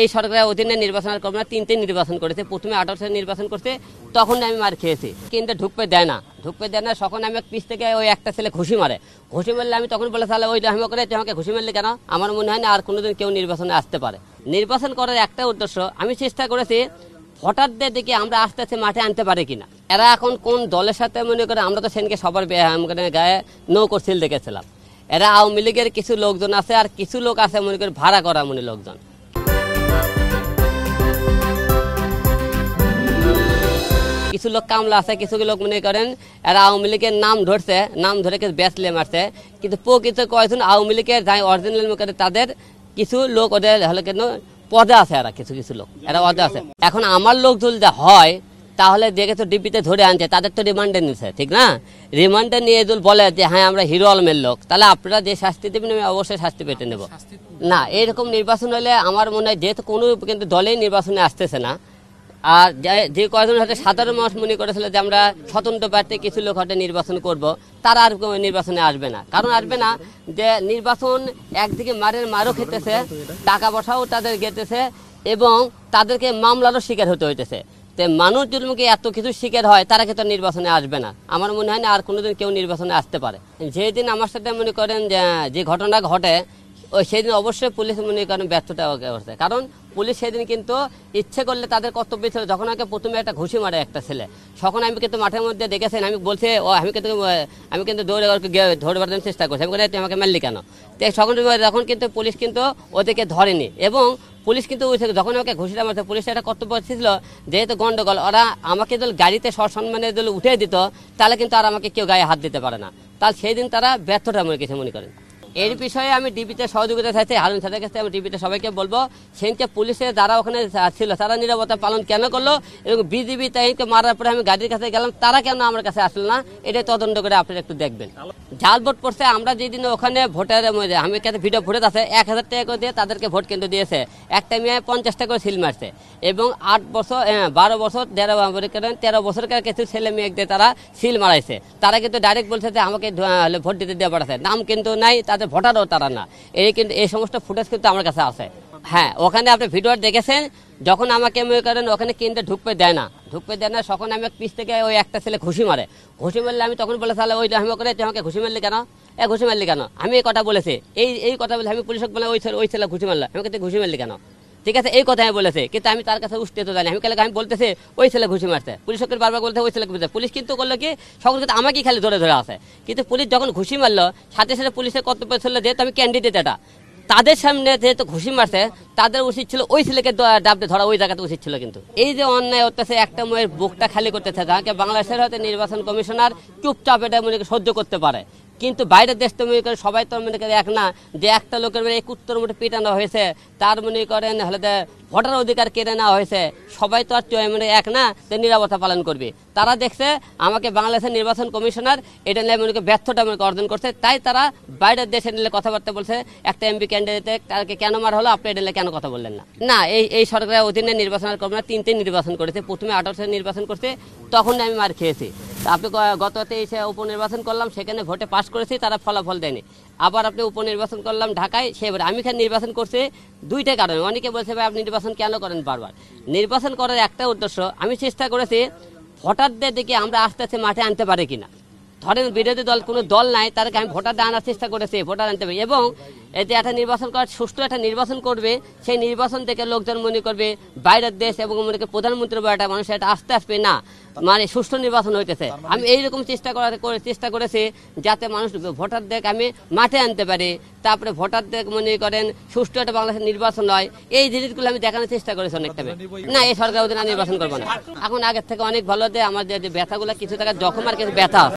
এই সরকারের অধীনে নির্বাচন আর তিনটে নির্বাচন করেছে প্রথমে আঠারো সালে নির্বাচন করছে তখন আমি মার খেয়েছি কিন্তু ঢুকতে দেয় না ঢুকতে দেয় না তখন আমি এক পিস থেকে ওই একটা ছেলে ঘুষি মারে ঘুষি মারলে আমি তখন বলে তাহলে ওই ডাহিমা করে আমাকে ঘুষি মারলে কেন আমার মনে হয় না আর কোনোদিন কেউ নির্বাচনে আসতে পারে নির্বাচন করার একটা উদ্দেশ্য আমি চেষ্টা করেছি ভোটারদের দিকে আমরা আস্তে আস্তে মাঠে আনতে পারি কিনা এরা এখন কোন দলের সাথে মনে করে আমরা তো সেনকে সবার গায়ে নৌকো সিল দেখেছিলাম এরা আওয়ামী লীগের কিছু লোকজন আছে আর কিছু লোক আছে মনে করে ভাড়া করা মনে লোকজন কিছু লোক কামলা আছে কিছু লোক মনে করেন এরা আওয়ামী লীগের নাম ধরছে নাম ধরে কিছু লে মারছে কিন্তু প্রকৃত কয়েকজন আওয়ামী লীগের যাই অরিজিনাল করে তাদের কিছু লোক ওদের হলে কেন পদে আছে এরা কিছু কিছু লোক এরা পদে আছে এখন আমার লোক যদি হয় তাহলে দেখে তো ডিপিতে ধরে আনছে তাদের তো রিমান্ডে নিছে ঠিক না রিমান্ডে নিয়ে যদি বলে যে হ্যাঁ আমরা হিরো আলমের লোক তাহলে আপনারা যে শাস্তি দেবেন আমি অবশ্যই শাস্তি পেতে নেব না এরকম নির্বাচন হলে আমার মনে হয় যেহেতু কোনো কিন্তু দলেই নির্বাচনে আসতেছে না আর যে কয়েকজন হয়তো সাধারণ মানুষ মনে করেছিল যে আমরা স্বতন্ত্র প্রার্থী কিছু লোক হয়তো নির্বাচন করব তারা আর নির্বাচনে আসবে না কারণ আসবে না যে নির্বাচন একদিকে মারের মারও খেতেছে টাকা পয়সাও তাদের গেতেছে এবং তাদেরকে মামলারও শিকার হতে হইতেছে তো মানুষ যদি এত কিছু শিকার হয় তারা কিন্তু নির্বাচনে আসবে না আমার মনে হয় না আর কোনোদিন কেউ নির্বাচনে আসতে পারে যেদিন আমার সাথে মনে করেন যে ঘটনা ঘটে সেদিন অবশ্যই পুলিশ মনে করেন ব্যর্থতা অবস্থায় কারণ পুলিশ সেদিন কিন্তু ইচ্ছে করলে তাদের কর্তব্য ছিল যখন আমাকে প্রথমে একটা ঘুষি মারে একটা ছেলে তখন আমি কিন্তু মাঠের মধ্যে দেখেছেন আমি বলছি ও আমি কিন্তু আমি কিন্তু দৌড়ে ধরে বেড়ানোর চেষ্টা করছি আমি আমাকে মারলি কেন তখন তখন কিন্তু পুলিশ কিন্তু ওদেরকে ধরেনি এবং পুলিশ কিন্তু যখন আমাকে ঘুষিটা মারছে পুলিশের একটা কর্তব্য ছিল যেহেতু গন্ডগোল ওরা আমাকে যদি গাড়িতে সসম্মানে যদি উঠে দিত তাহলে কিন্তু আর আমাকে কেউ গায়ে হাত দিতে পারে না তাহলে সেই দিন তারা ব্যর্থটা মনে কিছু মনে করেন এর বিষয়ে আমি ডিবিতে সহযোগিতা চাইছি হারুন সাদের কাছে আমি ডিবিতে সবাইকে বলবো সেদিনকে পুলিশের যারা ওখানে ছিল তারা নিরাপত্তা পালন কেন করলো এবং বিজিবি তাইকে মারার পরে আমি গাড়ির কাছে গেলাম তারা কেন আমার কাছে আসলো না এটা তদন্ত করে আপনারা একটু দেখবেন জাল ভোট পড়ছে আমরা যেদিন ওখানে ভোটের মধ্যে আমি কাছে ভিডিও ফুটেজ আছে এক হাজার টাকা করে দিয়ে তাদেরকে ভোট কেন্দ্র দিয়েছে একটা মেয়ে পঞ্চাশ টাকা করে সিল মারছে এবং আট বছর হ্যাঁ, বারো বছর দেড় তেরো বছরকার কিছু ছেলে মেয়েদের তারা সিল মারাইছে তারা কিন্তু ডাইরেক্ট বলছে যে আমাকে ভোট দিতে দেওয়া পাঠাচ্ছে নাম কিন্তু নাই তাদের ভোটারও তারা না এই কিন্তু এই সমস্ত ফুটেজ কিন্তু আমার কাছে আছে হ্যাঁ ওখানে আপনি ভিডিও দেখেছেন যখন আমাকে মনে করেন ওখানে কিনতে ঢুকতে দেয় না ঢুকতে দেয় না তখন আমি পিস থেকে ওই একটা ছেলে ঘুষি মারে ঘুষি মারলে আমি তখন বলে তাহলে ওই আমি করে তোমাকে আমাকে ঘুষি মারলি কেন এ ঘুষি মারলি কেন আমি এই কথা বলেছি এই এই কথা বলে আমি পুলিশকে মানে বলে ওই ছেলে ওই ছেলে ঘুষি মারলাম আমাকে তুই ঘুষি মারলি কেন ঠিক আছে এই কথা আমি বলেছে কিন্তু আমি তার কাছে উঠতে তো জানি আমি কালকে আমি বলতেছি ওই ছেলে ঘুষি মারছে পুলিশকে বারবার বলতে ওই ছেলে ঘুষি পুলিশ কিন্তু করলো কি সকল কিন্তু আমাকেই খেলে ধরে ধরে আসে কিন্তু পুলিশ যখন ঘুষি মারলো সাথে সাথে পুলিশের কর্তব্য ছিল যেহেতু আমি ক্যান্ডিডেট এটা তাদের সামনে যেহেতু ঘুষি মারছে তাদের উচিত ছিল ওই ছেলেকে ডাবতে ধরা ওই জায়গাতে উচিত ছিল কিন্তু এই যে অন্যায় অত্যাচার একটা মেয়ের বুকটা খালি করতেছে তাকে বাংলাদেশের হয়তো নির্বাচন কমিশনার চুপচাপ এটা মনে সহ্য করতে পারে কিন্তু বাইরের দেশ তো মনে করেন সবাই তো মনে করেন এক না যে একটা লোকের মানে একুত্তর মোটে পেটানো হয়েছে তার মনে করেন হলে ভোটার অধিকার কেড়ে নেওয়া হয়েছে সবাই তো আর মানে এক না যে নিরাপত্তা পালন করবে তারা দেখছে আমাকে বাংলাদেশের নির্বাচন কমিশনার এটা নিয়ে মনে করি ব্যর্থটা মনে অর্জন করছে তাই তারা বাইরের দেশে নিলে কথাবার্তা বলছে একটা এমপি ক্যান্ডিডেটে তাকে কেন মার হলো আপনি এটা কেন কথা বললেন না না এই এই সরকারের অধীনে নির্বাচন করবে না তিনটে নির্বাচন করেছে প্রথমে আঠারোশো নির্বাচন করছে তখন আমি মার খেয়েছি আপনি গত এসে উপনির্বাচন করলাম সেখানে ভোটে পাস করেছি তারা ফলাফল দেয়নি আবার আপনি উপনির্বাচন করলাম ঢাকায় সেবার আমি এখানে নির্বাচন করছি দুইটা কারণে অনেকে বলছে ভাই আপনি নির্বাচন কেন করেন বারবার নির্বাচন করার একটা উদ্দেশ্য আমি চেষ্টা করেছি ভোটারদের দিকে আমরা আস্তে আস্তে মাঠে আনতে পারি কিনা ধরেন বিরোধী দল কোনো দল নাই তাদেরকে আমি ভোটার আনার চেষ্টা করেছি ভোটার আনতে হবে এবং এতে একটা নির্বাচন করার সুষ্ঠু একটা নির্বাচন করবে সেই নির্বাচন থেকে লোকজন মনে করবে বাইরের দেশ এবং মনে করবে প্রধানমন্ত্রী বা একটা মানুষ এটা আস্তে আসবে না মানে সুষ্ঠু নির্বাচন হইতেছে আমি এইরকম চেষ্টা করার চেষ্টা করেছি যাতে মানুষ ভোটারদের আমি মাঠে আনতে পারি তারপরে ভোটারদের মনে করেন সুষ্ঠু একটা বাংলাদেশের নির্বাচন হয় এই জিনিসগুলো আমি দেখানোর চেষ্টা করেছি অনেকটা না এই সরকার ওদের নির্বাচন করবো না এখন আগের থেকে অনেক ভালো দেয় আমাদের যে ব্যথাগুলো কিছু টাকা জখম আর কিছু ব্যথা